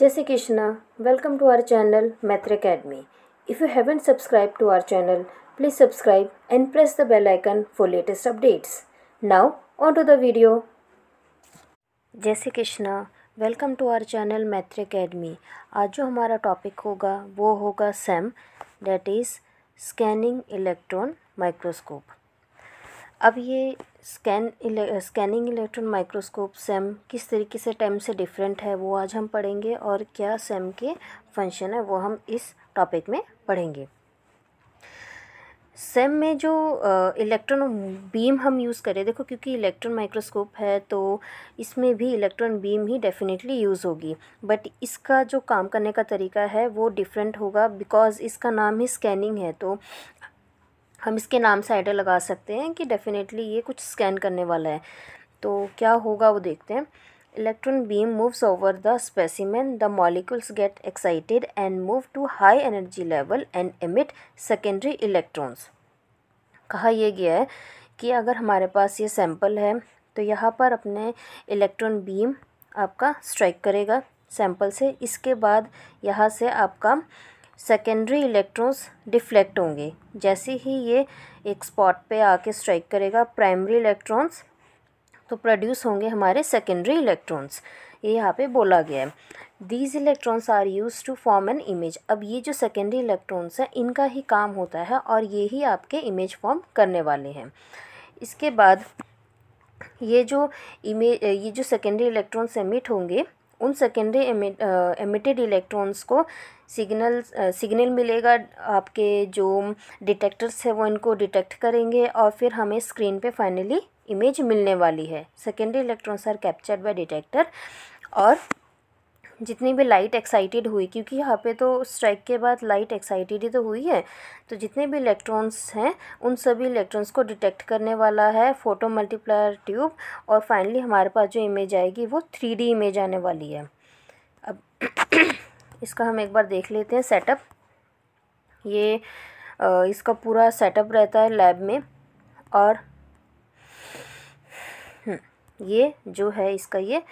जैसे Krishna welcome to our channel Maitra Academy if you haven't subscribe to our channel please subscribe and press the bell icon for latest updates now on to the video जैसे Krishna welcome to our channel Maitra Academy आज जो हमारा topic होगा वो होगा SEM that is scanning electron microscope अब ये scan इले स्कैनिंग इलेक्ट्रॉन माइक्रोस्कोप सेम किस तरीके से टाइम से डिफरेंट है वो आज हम पढ़ेंगे और क्या सेम के फंक्शन है वो हम इस टॉपिक में पढ़ेंगे सेम में जो इलेक्ट्रॉन बीम हम यूज़ करें देखो क्योंकि इलेक्ट्रॉन माइक्रोस्कोप है तो इसमें भी इलेक्ट्रॉन बीम ही डेफिनेटली यूज़ होगी बट इसका जो काम करने का तरीका है वो डिफरेंट होगा बिकॉज़ इसका नाम ही स्कैनिंग है तो हम इसके नाम से आइडिया लगा सकते हैं कि डेफ़िनेटली ये कुछ स्कैन करने वाला है तो क्या होगा वो देखते हैं electron beam moves over the specimen the molecules get excited and move to high energy level and emit secondary electrons कहा यह गया है कि अगर हमारे पास ये सैंपल है तो यहाँ पर अपने इलेक्ट्रॉन बीम आपका स्ट्राइक करेगा सैंपल से इसके बाद यहाँ से आपका सेकेंडरी इलेक्ट्रॉन्स डिफ्लेक्ट होंगे जैसे ही ये एक स्पॉट पे आके स्ट्राइक करेगा प्राइमरी इलेक्ट्रॉन्स तो प्रोड्यूस होंगे हमारे सेकेंडरी इलेक्ट्रॉन्स ये यहाँ पे बोला गया है these electrons are used to form an image अब ये जो सेकेंडरी इलेक्ट्रॉन्स हैं इनका ही काम होता है और ये ही आपके इमेज फॉर्म करने वाले हैं इसके बाद ये जो इमेज ये जो सेकेंडरी इलेक्ट्रॉन्स एमिट होंगे उन सेकेंडरी एमिटेड इलेक्ट्रॉन्स को सिग्नल सिग्नल मिलेगा आपके जो डिटेक्टर्स है वो इनको डिटेक्ट करेंगे और फिर हमें स्क्रीन पे फाइनली इमेज मिलने वाली है secondary electrons are captured by detector और जितनी भी लाइट एक्साइटेड हुई क्योंकि यहाँ पे तो स्ट्राइक के बाद लाइट एक्साइटेड ही तो हुई है तो जितने भी इलेक्ट्रॉन्स हैं उन सभी इलेक्ट्रॉन्स को डिटेक्ट करने वाला है फ़ोटो मल्टीप्लायर ट्यूब और फाइनली हमारे पास जो इमेज आएगी वो थ्री इमेज आने वाली है अब इसका हम एक बार देख लेते हैं सेटअप ये इसका पूरा सेटअप रहता है लैब में और हम्म, ये जो है इसका ये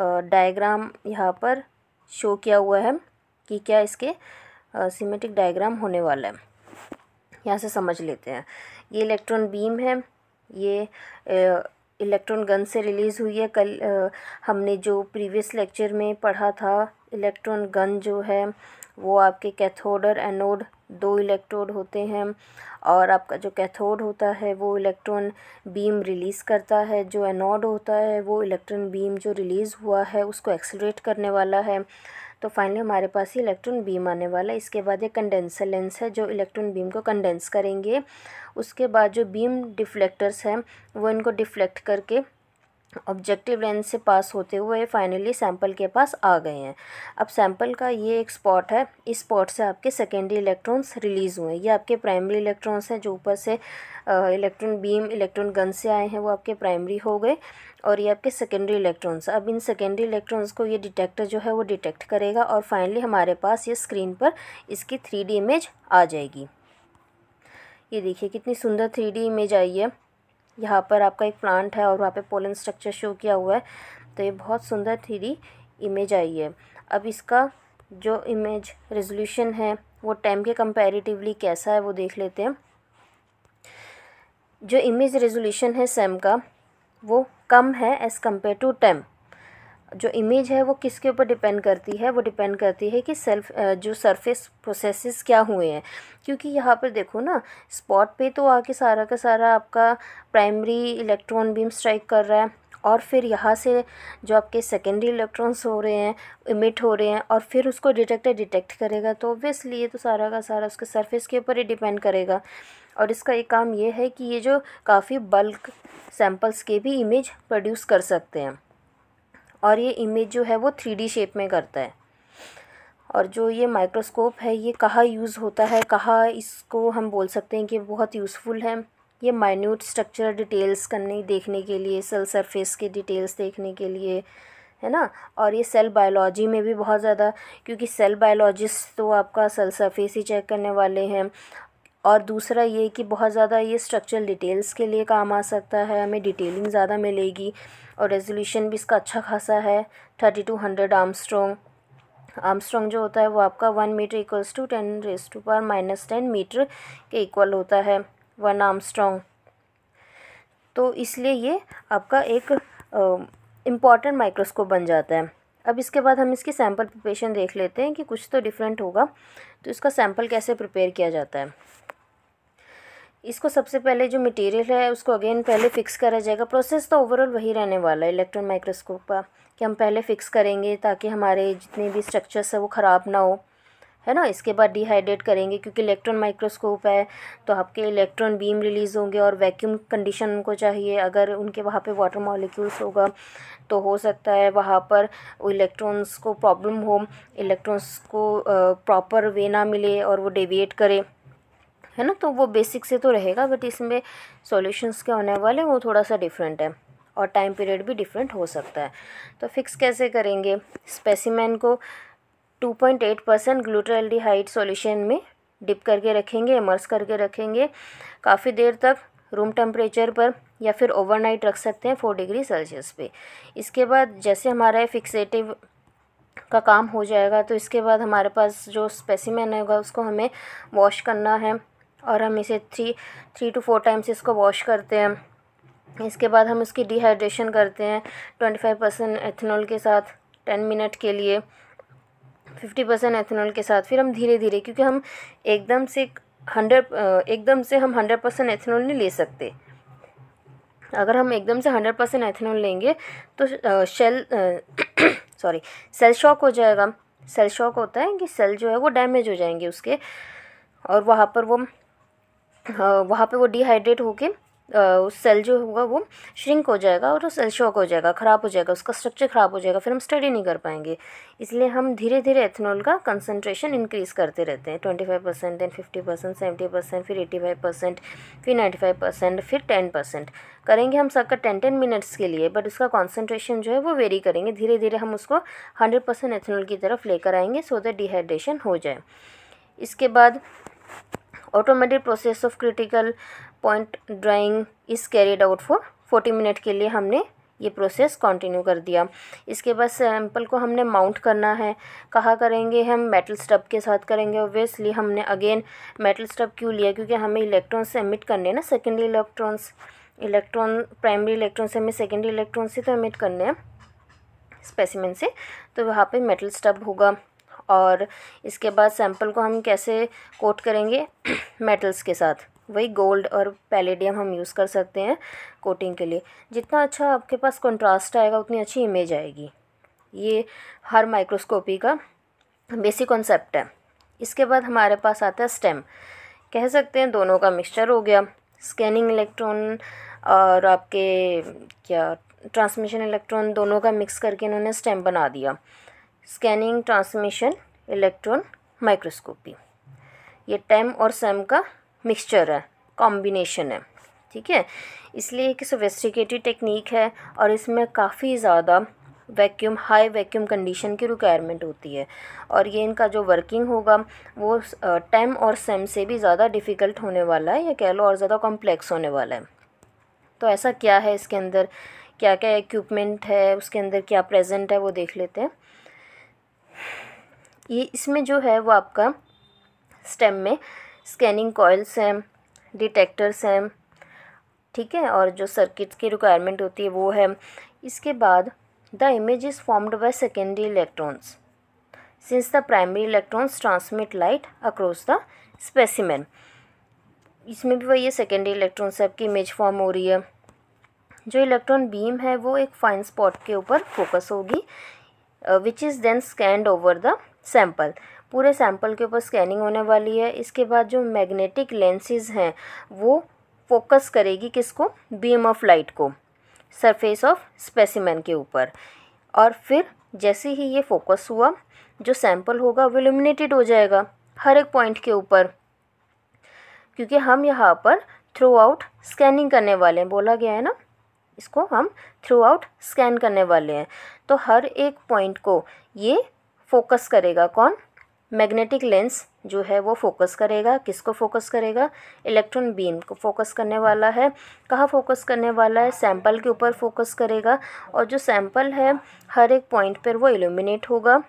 डायग्राम यहाँ पर शो किया हुआ है कि क्या इसके सीमेटिक डायग्राम होने वाला है यहाँ से समझ लेते हैं ये इलेक्ट्रॉन बीम है ये इलेक्ट्रॉन गन से रिलीज़ हुई है कल आ, हमने जो प्रीवियस लेक्चर में पढ़ा था इलेक्ट्रॉन गन जो है वो आपके कैथोड और एनोड दो इलेक्ट्रोड होते हैं और आपका जो कैथोड होता है वो इलेक्ट्रॉन बीम रिलीज़ करता है जो एनोड होता है वो इलेक्ट्रॉन बीम जो रिलीज़ हुआ है उसको एक्सलेट करने वाला है तो फाइनली हमारे पास ही इलेक्ट्रॉन बीम आने वाला है इसके बाद ये कंडेंसर लेंस है जो इलेक्ट्रॉन बीम को कंडेंस करेंगे उसके बाद जो बीम डिफ्लेक्टर्स हैं वो इनको डिफ्लेक्ट करके ऑब्जेक्टिव लेंस से पास होते हुए फाइनली सैंपल के पास आ गए हैं अब सैंपल का ये एक स्पॉट है इस स्पॉट से आपके सेकेंडरी इलेक्ट्रॉन्स रिलीज़ हुए हैं ये आपके प्राइमरी इलेक्ट्रॉन्स हैं जो ऊपर से इलेक्ट्रॉन बीम इलेक्ट्रॉन गन से आए हैं वो आपके प्राइमरी हो गए और ये आपके सेकेंडरी इलेक्ट्रॉन्स अब इन सेकेंडरी इलेक्ट्रॉन्स को ये डिटेक्टर जो है वो डिटेक्ट करेगा और फाइनली हमारे पास ये स्क्रीन पर इसकी थ्री इमेज आ जाएगी ये देखिए कितनी सुंदर थ्री इमेज आई है यहाँ पर आपका एक प्लांट है और वहाँ पे पोलन स्ट्रक्चर शो किया हुआ है तो ये बहुत सुंदर थ्री इमेज आई है अब इसका जो इमेज रेजोल्यूशन है वो टाइम के कंपैरेटिवली कैसा है वो देख लेते हैं जो इमेज रेजोल्यूशन है सैम का वो कम है एज़ कम्पेयर टू टैम जो इमेज है वो किसके ऊपर डिपेंड करती है वो डिपेंड करती है कि सेल्फ जो सरफेस प्रोसेसेस क्या हुए हैं क्योंकि यहाँ पर देखो ना स्पॉट पे तो आके सारा का सारा आपका प्राइमरी इलेक्ट्रॉन बीम स्ट्राइक कर रहा है और फिर यहाँ से जो आपके सेकेंडरी इलेक्ट्रॉन्स हो रहे हैं इमिट हो रहे हैं और फिर उसको डिटेक्टर डिटेक्ट करेगा तो ऑब्वियसली ये तो सारा का सारा उसके सरफेस के ऊपर ही डिपेंड करेगा और इसका एक काम ये है कि ये जो काफ़ी बल्क सैम्पल्स के भी इमेज प्रोड्यूस कर सकते हैं और ये इमेज जो है वो थ्री डी शेप में करता है और जो ये माइक्रोस्कोप है ये कहाँ यूज़ होता है कहाँ इसको हम बोल सकते हैं कि बहुत यूज़फुल है ये माइन्यूट स्ट्रक्चर डिटेल्स करने देखने के लिए सेल सरफेस के डिटेल्स देखने के लिए है ना और ये सेल बायोलॉजी में भी बहुत ज़्यादा क्योंकि सेल बायोलॉजिस्ट तो आपका सेल सरफेस ही चेक करने वाले हैं और दूसरा ये कि बहुत ज़्यादा ये स्ट्रक्चरल डिटेल्स के लिए काम आ सकता है हमें डिटेलिंग ज़्यादा मिलेगी और रेजोल्यूशन भी इसका अच्छा खासा है thirty two hundred angstrom angstrom जो होता है वो आपका one meter equals to ten raise to power minus ten meter के इक्वल होता है वन आर्मस्ट्रॉन्ग तो इसलिए ये आपका एक इम्पॉर्टेंट माइक्रोस्कोप बन जाता है अब इसके बाद हम इसकी सैम्पल प्रिपरेशन देख लेते हैं कि कुछ तो डिफरेंट होगा तो इसका सैम्पल कैसे प्रिपेयर किया जाता है इसको सबसे पहले जो मटेरियल है उसको अगेन पहले फ़िक्स करा जाएगा प्रोसेस तो ओवरऑल वही रहने वाला है इलेक्ट्रॉन माइक्रोस्कोप का कि हम पहले फ़िक्स करेंगे ताकि हमारे जितने भी स्ट्रक्चर्स है वो ख़राब ना हो है ना इसके बाद डिहाइड्रेट करेंगे क्योंकि इलेक्ट्रॉन माइक्रोस्कोप है तो आपके इलेक्ट्रॉन बीम रिलीज़ होंगे और वैक्यूम कंडीशन उनको चाहिए अगर उनके वहाँ पे वाटर मॉलिक्यूल्स होगा तो हो सकता है वहाँ पर इलेक्ट्रॉन्स को प्रॉब्लम हो इलेक्ट्रॉन्स को प्रॉपर वे ना मिले और वो डेविएट करे है ना तो वो बेसिक से तो रहेगा बट इसमें सॉल्यूशंस क्या होने वाले वो थोड़ा सा डिफरेंट है और टाइम पीरियड भी डिफरेंट हो सकता है तो फिक्स कैसे करेंगे स्पेसिमैन को 2.8 परसेंट हाइट सॉल्यूशन में डिप करके रखेंगे इमर्स करके रखेंगे काफ़ी देर तक रूम टेम्परेचर पर या फिर ओवरनाइट रख सकते हैं फोर डिग्री सेल्सियस पे इसके बाद जैसे हमारा फिक्सेटिव का काम हो जाएगा तो इसके बाद हमारे पास जो स्पेसिमेन होगा उसको हमें वॉश करना है और हम इसे three three to four times इसको वॉश करते हैं इसके बाद हम इसकी डिहाइड्रेशन करते हैं ट्वेंटी फाइव परसेंट एथेनॉल के साथ टेन मिनट के लिए फिफ्टी परसेंट एथेनॉल के साथ फिर हम धीरे धीरे क्योंकि हम एकदम से हंड्रेड एकदम से हम हंड्रेड परसेंट एथेनॉल नहीं ले सकते अगर हम एकदम से हंड्रेड परसेंट एथेनॉल लेंगे तो शेल सॉरी सेल शॉक हो जाएगा सेल शॉक होता है कि सेल जो है वो डैमेज हो जाएंगे उसके और वहाँ पर वो वहाँ पे वो डिहाइड्रेट होके सेल जो होगा वो श्रिंक हो जाएगा और वो सेल शॉक हो जाएगा ख़राब हो जाएगा उसका स्ट्रक्चर ख़राब हो जाएगा फिर हम स्टडी नहीं कर पाएंगे इसलिए हम धीरे धीरे एथेनॉल का कंसनट्रेशन इंक्रीज़ करते रहते हैं twenty five percent then fifty percent seventy percent फिर एटी फाइव परसेंट फिर नाइन्टी फाइव परसेंट फिर टेन परसेंट करेंगे हम सबका टेन टेन मिनट्स के लिए बट उसका कॉन्सेंट्रेशन जो है वो वेरी करेंगे धीरे धीरे हम उसको हंड्रेड परसेंट एथेनॉल की तरफ लेकर आएंगे सो दैट डिहाइड्रेशन हो जाए इसके बाद automatic process of critical point drying is carried out for forty minute के लिए हमने ये प्रोसेस कंटिन्यू कर दिया इसके बाद सैम्पल को हमने माउंट करना है कहाँ करेंगे हम मेटल स्टब के साथ करेंगे ऑब्वियसली हमने अगेन मेटल स्टब क्यों लिया क्योंकि हमें इलेक्ट्रॉन्स एमिट करने हैं ना secondary electrons electron primary electron से हमें सेकेंडरी इलेक्ट्रॉन से तो एमिट करने हैं स्पेसिमेंट से तो वहाँ पे मेटल स्टब होगा और इसके बाद सैंपल को हम कैसे कोट करेंगे मेटल्स के साथ वही गोल्ड और पैलेडियम हम यूज़ कर सकते हैं कोटिंग के लिए जितना अच्छा आपके पास कंट्रास्ट आएगा उतनी अच्छी इमेज आएगी ये हर माइक्रोस्कोपी का बेसिक कॉन्सेप्ट है इसके बाद हमारे पास आता है स्टेम कह सकते हैं दोनों का मिक्सचर हो गया स्कैनिंग इलेक्ट्रॉन और आपके क्या ट्रांसमिशन इलेक्ट्रॉन दोनों का मिक्स करके इन्होंने स्टेम बना दिया स्कैनिंग ट्रांसमिशन इलेक्ट्रॉन माइक्रोस्कोपी ये टेम और सेम का मिक्सचर है कॉम्बिनेशन है ठीक है इसलिए एक सोफिस्टिकेटेड टेक्निक है और इसमें काफ़ी ज़्यादा वैक्यूम हाई वैक्यूम कंडीशन की रिक्वायरमेंट होती है और ये इनका जो वर्किंग होगा वो टेम और सेम से भी ज़्यादा डिफ़िकल्ट होने वाला है या कह लो और ज़्यादा कॉम्प्लेक्स होने वाला है तो ऐसा क्या है इसके अंदर क्या क्या इक्वमेंट है उसके अंदर क्या प्रेजेंट है वो देख लेते हैं ये इसमें जो है वो आपका स्टेम में स्कैनिंग कॉयल्स हैं डिटेक्टर्स हैं ठीक है और जो सर्किट की रिक्वायरमेंट होती है वो है इसके बाद the image is formed by secondary electrons since the primary electrons transmit light across the specimen इसमें भी वही है सेकेंडरी इलेक्ट्रॉन्स से आपकी इमेज फॉर्म हो रही है जो इलेक्ट्रॉन बीम है वो एक फाइन स्पॉट के ऊपर फोकस होगी which is then scanned over the sample पूरे सैम्पल के ऊपर स्कैनिंग होने वाली है इसके बाद जो मैग्नेटिक लेंसेज हैं वो फोकस करेगी किसको बीम ऑफ लाइट को सरफेस ऑफ स्पेसिमेन के ऊपर और फिर जैसे ही ये फोकस हुआ जो सैम्पल होगा वो इल्यूमिनेटेड हो जाएगा हर एक पॉइंट के ऊपर क्योंकि हम यहाँ पर थ्रू आउट स्कैनिंग करने वाले हैं बोला गया है ना इसको हम थ्रू आउट स्कैन करने वाले हैं तो हर एक पॉइंट को ये फोकस करेगा कौन मैग्नेटिक लेंस जो है वो फोकस करेगा किसको फोकस करेगा इलेक्ट्रॉन बीम को फोकस करने वाला है कहाँ फोकस करने वाला है सैंपल के ऊपर फोकस करेगा और जो सैंपल है हर एक पॉइंट पर वो इल्यूमिनेट होगा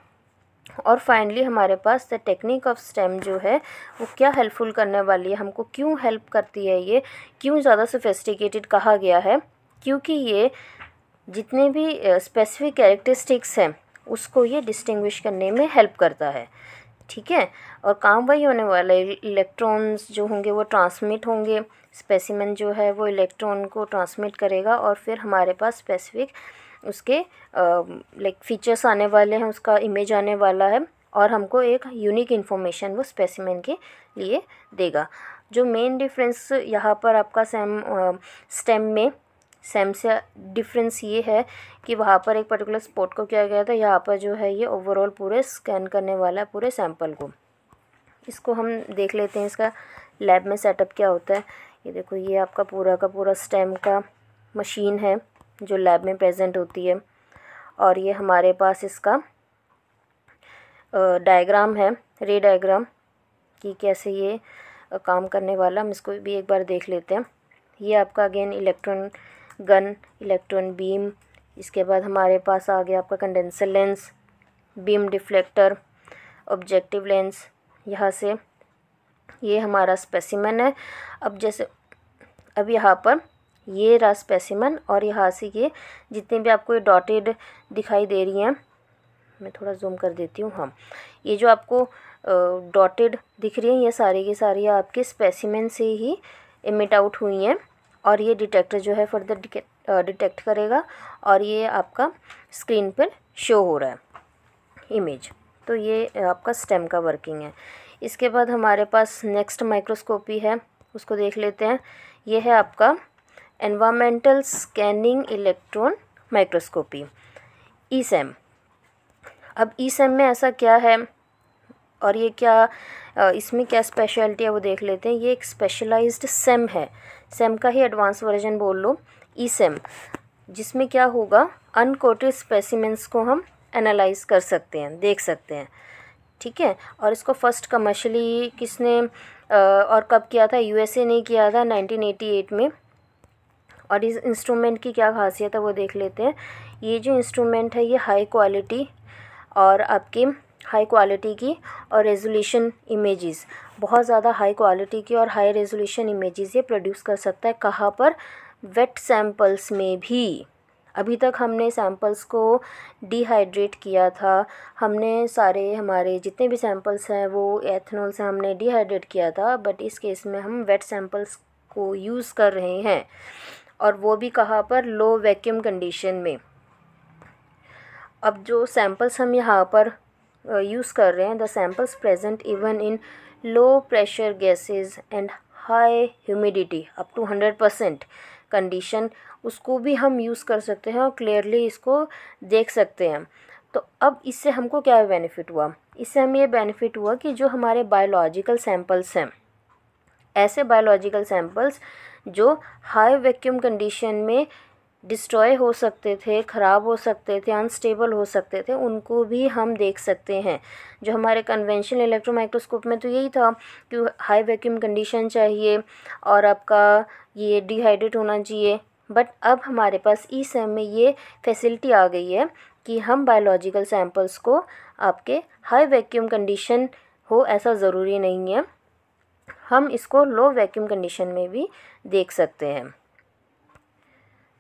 और फाइनली हमारे पास द टेक्निक ऑफ स्टेम जो है वो क्या हेल्पफुल करने वाली है हमको क्यों हेल्प करती है ये क्यों ज़्यादा सोफेस्टिकेटेड कहा गया है क्योंकि ये जितने भी स्पेसिफिक कैरेक्टरिस्टिक्स हैं उसको ये डिस्टिंग्विश करने में हेल्प करता है ठीक है और काम वही होने वाला इलेक्ट्रॉन्स जो होंगे वो ट्रांसमिट होंगे स्पेसिमेंट जो है वो इलेक्ट्रॉन को ट्रांसमिट करेगा और फिर हमारे पास स्पेसिफिक उसके लाइक फीचर्स आने वाले हैं उसका इमेज आने वाला है और हमको एक यूनिक इन्फॉर्मेशन वो स्पेसिमन के लिए देगा जो मेन डिफरेंस यहाँ पर आपका सेम स्टेम में सेम से डिफरेंस ये है कि वहाँ पर एक पर्टिकुलर स्पॉट को किया गया था यहाँ पर जो है ये ओवरऑल पूरे स्कैन करने वाला पूरे सैम्पल को इसको हम देख लेते हैं इसका लैब में सेटअप क्या होता है ये देखो ये आपका पूरा का पूरा स्टेम का मशीन है जो लैब में प्रेजेंट होती है और ये हमारे पास इसका डायग्राम है रे डायग्राम कि कैसे ये काम करने वाला हम इसको भी एक बार देख लेते हैं ये आपका again electron gun electron beam इसके बाद हमारे पास आ गया आपका condenser lens beam deflector objective lens यहाँ से ये हमारा स्पेसिमन है अब जैसे अब यहाँ पर ये रहा स्पेसिमन और यहाँ से ये जितने भी आपको ये डॉटेड दिखाई दे रही हैं मैं थोड़ा जूम कर देती हूँ हम हाँ। ये जो आपको डॉटेड दिख रही हैं ये सारी की सारी आपके स्पेसिमन से ही इमिट आउट हुई हैं और ये डिटेक्टर जो है फर्दर डिटेक्ट करेगा और ये आपका स्क्रीन पर शो हो रहा है इमेज तो ये आपका स्टेम का वर्किंग है इसके बाद हमारे पास नेक्स्ट माइक्रोस्कोपी है उसको देख लेते हैं ये है आपका environmental scanning electron microscopy E SEM अब ई सेम में ऐसा क्या है और ये क्या इसमें क्या स्पेशलिटी है वो देख लेते हैं ये एक स्पेशलाइज्ड सेम है सेम का ही एडवांस वर्जन बोल लो ई सेम जिसमें क्या होगा अनकोटेड स्पेसिमेंट्स को हम एनालाइज कर सकते हैं देख सकते हैं ठीक है और इसको फर्स्ट कमर्शली किसने और कब किया था यूएसए ने किया था 1988 में और इस इंस्ट्रूमेंट की क्या खासियत है वो देख लेते हैं ये जो इंस्ट्रूमेंट है ये हाई क्वालिटी और आपके हाई क्वालिटी की और रेजोल्यूशन इमेजेस बहुत ज़्यादा हाई क्वालिटी की और हाई रेजोल्यूशन इमेजेस ये प्रोड्यूस कर सकता है कहाँ पर वेट सैम्पल्स में भी अभी तक हमने सैम्पल्स को डिहाइड्रेट किया था हमने सारे हमारे जितने भी सैम्पल्स हैं वो एथनॉल से हमने डिहाइड्रेट किया था बट इस केस में हम वेट सैम्पल्स को यूज़ कर रहे हैं और वो भी कहाँ पर लो वैक्यूम कंडीशन में अब जो सैम्पल्स हम यहाँ पर यूज़ uh, कर रहे हैं the samples present even in low pressure gases and high humidity up to hundred percent condition उसको भी हम यूज़ कर सकते हैं और क्लियरली इसको देख सकते हैं तो अब इससे हमको क्या बेनिफिट हुआ इससे हमें ये बेनिफिट हुआ कि जो हमारे बायोलॉजिकल सैम्पल्स हैं ऐसे बायोलॉजिकल सैम्पल्स जो हाई वैक्यूम कंडीशन में डिस्ट्रॉय हो सकते थे ख़राब हो सकते थे अनस्टेबल हो सकते थे उनको भी हम देख सकते हैं जो हमारे कन्वेंशनल इलेक्ट्रो माइक्रोस्कोप में तो यही था कि हाई वैक्यूम कंडीशन चाहिए और आपका ये डिहाइड्रेट होना चाहिए बट अब हमारे पास ई सैम में ये फैसिलिटी आ गई है कि हम बायोलॉजिकल सैम्पल्स को आपके हाई वैक्यूम कंडीशन हो ऐसा ज़रूरी नहीं है हम इसको लो वैक्यूम कंडीशन में भी देख सकते हैं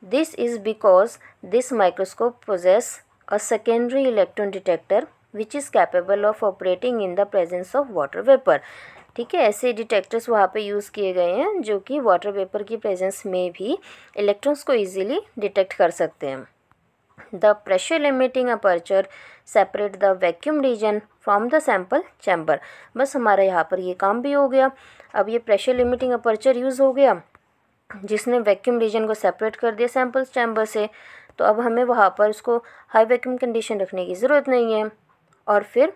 This is because this microscope possess a secondary electron detector which is capable of operating in the presence of water vapor. ठीक है ऐसे डिटेक्टर्स वहाँ पे यूज़ किए गए हैं जो कि वाटर वेपर की प्रेजेंस में भी इलेक्ट्रॉन्स को इजीली डिटेक्ट कर सकते हैं the pressure limiting aperture separate the vacuum region from the sample chamber बस हमारा यहाँ पर ये काम भी हो गया अब ये प्रेशर लिमिटिंग अपर्चर यूज़ हो गया जिसने वैक्यूम रीजन को सेपरेट कर दिया सैम्पल्स चैम्बर से तो अब हमें वहाँ पर उसको हाई वैक्यूम कंडीशन रखने की ज़रूरत नहीं है और फिर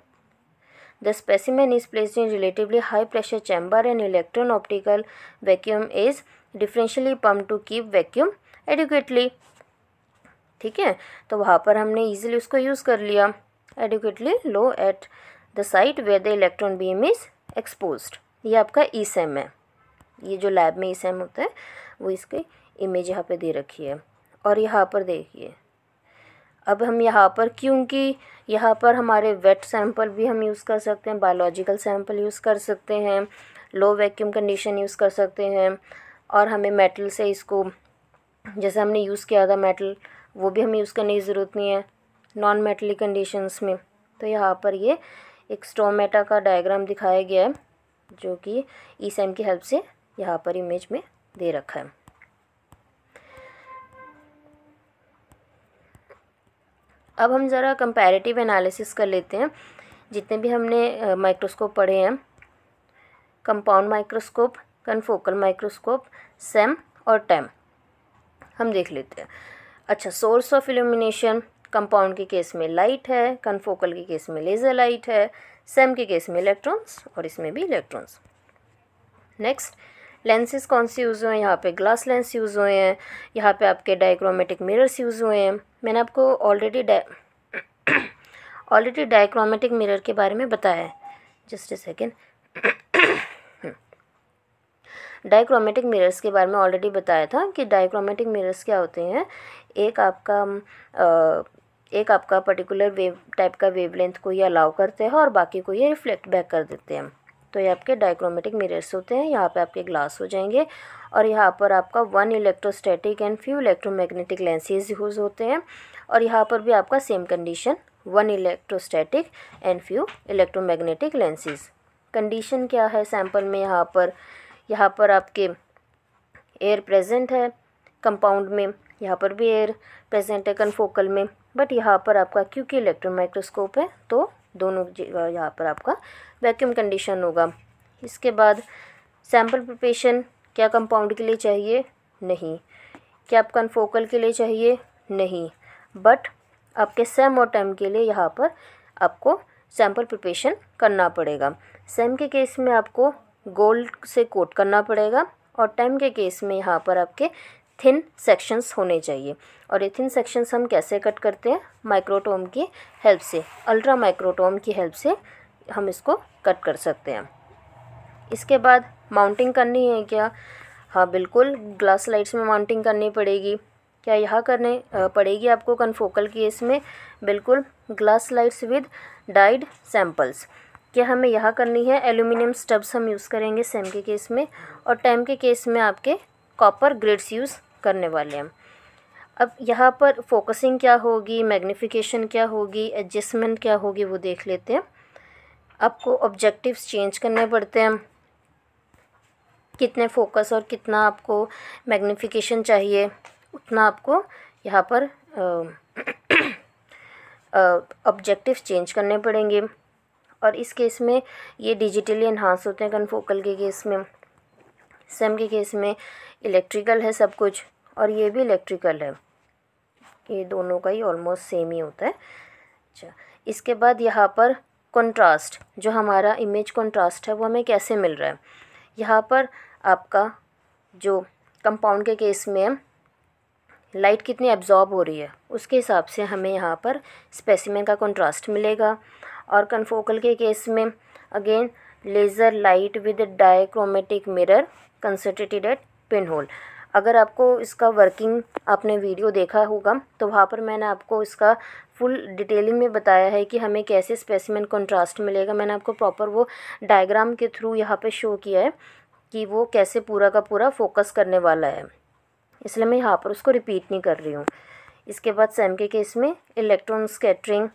the specimen is place in relatively high pressure chamber and electron optical vacuum is differentially pump to keep vacuum adequately ठीक है तो वहाँ पर हमने ईजिली उसको यूज़ कर लिया adequately low at the site where the electron beam is expose ये आपका ई सेम है ये जो लैब में ई सेम होता है वो इसके इमेज यहाँ पे दे रखी है और यहाँ पर देखिए अब हम यहाँ पर क्योंकि यहाँ पर हमारे वेट सैंपल भी हम यूज़ कर सकते हैं बायोलॉजिकल सैंपल यूज़ कर सकते हैं लो वैक्यूम कंडीशन यूज़ कर सकते हैं और हमें मेटल से इसको जैसे हमने यूज़ किया था मेटल वो भी हमें यूज़ करने की ज़रूरत नहीं है नॉन मेटली कंडीशंस में तो यहाँ पर ये एक स्टोमेटा का डायग्राम दिखाया गया है जो कि ई सैम की हेल्प से यहाँ पर इमेज में दे रखा है अब हम ज़रा कंपैरेटिव एनालिसिस कर लेते हैं जितने भी हमने माइक्रोस्कोप पढ़े हैं compound microscope confocal microscope SEM और टैम हम देख लेते हैं अच्छा सोर्स ऑफ इल्यूमिनेशन कंपाउंड के केस में लाइट है कन्फोकल के केस में लेज़र लाइट है सेम के केस में इलेक्ट्रॉन्स और इसमें भी इलेक्ट्रॉन्स नेक्स्ट लेंसेज कौन से यूज़ हुए हैं यहाँ पे ग्लास लेंस यूज़ हुए हैं यहाँ पे आपके डाइक्रोमेटिक मिरर्स यूज़ हुए हैं मैंने आपको ऑलरेडी ऑलरेडी डाइक्रोमेटिक मिरर के बारे में बताया है just a second dichromatic mirrors के बारे में ऑलरेडी बताया था कि डाइक्रोमेटिक मिरर्स क्या होते हैं एक आपका आ, एक आपका पर्टिकुलर वेव टाइप का वेवलेंथ को ये अलाउ करते हैं और बाकी को ये रिफ्लेक्ट बैक कर देते हैं तो ये आपके डायक्रोमेटिक मिरर्स होते हैं यहाँ पे आपके ग्लास हो जाएंगे और यहाँ पर आपका one electrostatic and few electromagnetic lenses use होते हैं और यहाँ पर भी आपका same condition one electrostatic and few electromagnetic lenses condition क्या है सैम्पल में यहाँ पर यहाँ पर आपके एयर प्रेजेंट है कंपाउंड में यहाँ पर भी एयर प्रेजेंट है कन्फोकल में बट यहाँ पर आपका क्योंकि इलेक्ट्रोमाइक्रोस्कोप माइक्रोस्कोप है तो दोनों जगह यहाँ पर आपका वैक्यूम कंडीशन होगा इसके बाद सैम्पल प्रिपेशन क्या कंपाउंड के लिए चाहिए नहीं क्या आपका अनफोकल के लिए चाहिए नहीं बट आपके सेम और टाइम के लिए यहाँ पर आपको सैम्पल प्रिपेशन करना पड़ेगा सेम के केस में आपको गोल्ड से कोट करना पड़ेगा और टाइम के केस में यहाँ पर आपके थिन सेक्शंस होने चाहिए और ये थिन सेक्शंस हम कैसे कट करते हैं माइक्रोटोम की हेल्प से अल्ट्रा माइक्रोटोम की हेल्प से हम इसको कट कर सकते हैं इसके बाद माउंटिंग करनी है क्या हाँ बिल्कुल ग्लास लाइट्स में माउंटिंग करनी पड़ेगी क्या यह करने पड़ेगी आपको कनफोकल केस में बिल्कुल glass slides with dyed samples क्या हमें यह करनी है एल्यूमिनियम स्टब्स हम यूज़ करेंगे सेम के केस में और टैम के केस में आपके कॉपर ग्रिड्स यूज़ करने वाले हैं अब यहाँ पर फोकसिंग क्या होगी मैग्नीफिकेशन क्या होगी एडजस्टमेंट क्या होगी वो देख लेते हैं आपको ऑब्जेक्टिव्स चेंज करने पड़ते हैं कितने फोकस और कितना आपको मैग्नीफिकेशन चाहिए उतना आपको यहाँ पर ऑब्जेक्टिव्स चेंज करने पड़ेंगे और इस केस में ये डिजिटली इन्हांस होते हैं कन्फोकल के केस में सेम के केस में इलेक्ट्रिकल है सब कुछ और ये भी इलेक्ट्रिकल है ये दोनों का ही ऑलमोस्ट सेम ही होता है अच्छा इसके बाद यहाँ पर कंट्रास्ट जो हमारा इमेज कंट्रास्ट है वो हमें कैसे मिल रहा है यहाँ पर आपका जो कंपाउंड के केस में लाइट कितनी एब्ज़ॉर्ब हो रही है उसके हिसाब से हमें यहाँ पर स्पेसिमेन का कंट्रास्ट मिलेगा और कन्फोकल के केस में again laser light with dichromatic mirror concentrated at pinhole अगर आपको इसका वर्किंग आपने वीडियो देखा होगा तो वहाँ पर मैंने आपको इसका फुल डिटेलिंग में बताया है कि हमें कैसे स्पेसिमेंट कंट्रास्ट मिलेगा मैंने आपको प्रॉपर वो डायग्राम के थ्रू यहाँ पे शो किया है कि वो कैसे पूरा का पूरा फोकस करने वाला है इसलिए मैं यहाँ पर उसको रिपीट नहीं कर रही हूँ इसके बाद सैम के केस में इलेक्ट्रॉन स्केटरिंग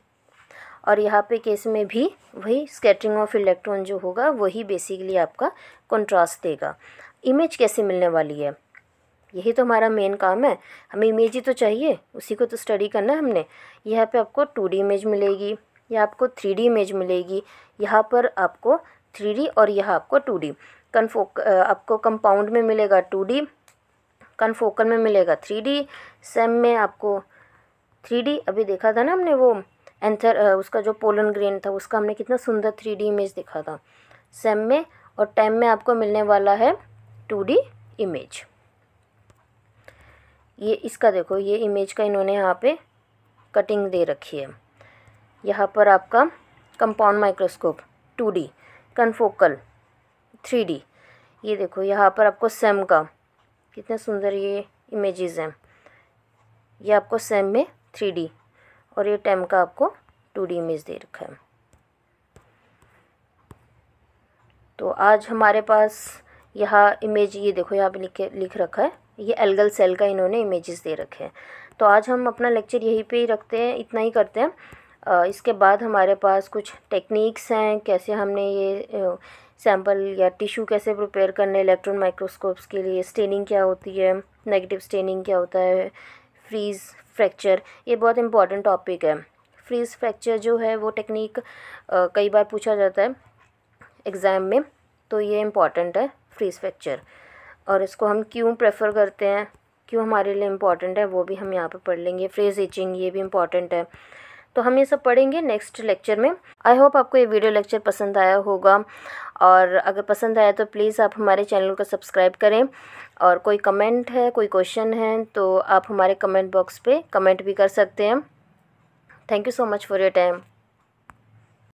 और यहाँ पे केस में भी वही स्कैटरिंग ऑफ इलेक्ट्रॉन जो होगा वही बेसिकली आपका कंट्रास्ट देगा इमेज कैसे मिलने वाली है यही तो हमारा मेन काम है हमें इमेज ही तो चाहिए उसी को तो स्टडी करना है हमने यहाँ पे आपको टू डी इमेज मिलेगी या आपको थ्री डी इमेज मिलेगी यहाँ पर आपको थ्री डी और यहाँ आपको टू डी कन्फो आपको कंपाउंड में मिलेगा टू डी कन्फोकल में मिलेगा थ्री डी सेम में आपको थ्री डी अभी देखा था ना हमने वो एंथर उसका जो पोलन ग्रेन था उसका हमने कितना सुंदर थ्री डी इमेज देखा था सेम में और टेम में आपको मिलने वाला है टू डी इमेज ये इसका देखो ये इमेज का इन्होंने यहाँ पे कटिंग दे रखी है यहाँ पर आपका compound microscope two D confocal three D ये देखो यहाँ पर आपको सेम का कितने सुंदर ये इमेजेस हैं ये आपको सेम में थ्री डी और ये टेम का आपको टू डी इमेज दे रखा है तो आज हमारे पास यहाँ इमेज ये देखो यहाँ पे लिख लिख रखा है ये एल्गल सेल का इन्होंने इमेजेस दे रखे हैं तो आज हम अपना लेक्चर यहीं पे ही रखते हैं इतना ही करते हैं इसके बाद हमारे पास कुछ टेक्निक्स हैं कैसे हमने ये सैम्पल या टिश्यू कैसे प्रिपेयर करने इलेक्ट्रॉन माइक्रोस्कोप्स के लिए स्टेनिंग क्या होती है नेगेटिव स्टेनिंग क्या होता है फ्रीज़ फ्रैक्चर ये बहुत इंपॉर्टेंट टॉपिक है फ्रीज़ फ्रैक्चर जो है वो टेक्निक कई बार पूछा जाता है एग्ज़ाम में तो ये इम्पॉर्टेंट है फ्रीज़ फ्रैक्चर और इसको हम क्यों प्रेफर करते हैं क्यों हमारे लिए इम्पॉर्टेंट है वो भी हम यहाँ पर पढ़ लेंगे फ्रेज इचिंग ये भी इम्पॉर्टेंट है तो हम ये सब पढ़ेंगे नेक्स्ट लेक्चर में आई होप आपको ये वीडियो लेक्चर पसंद आया होगा और अगर पसंद आया तो प्लीज़ आप हमारे चैनल को सब्सक्राइब करें और कोई कमेंट है कोई क्वेश्चन है तो आप हमारे कमेंट बॉक्स पे कमेंट भी कर सकते हैं thank you so much for your time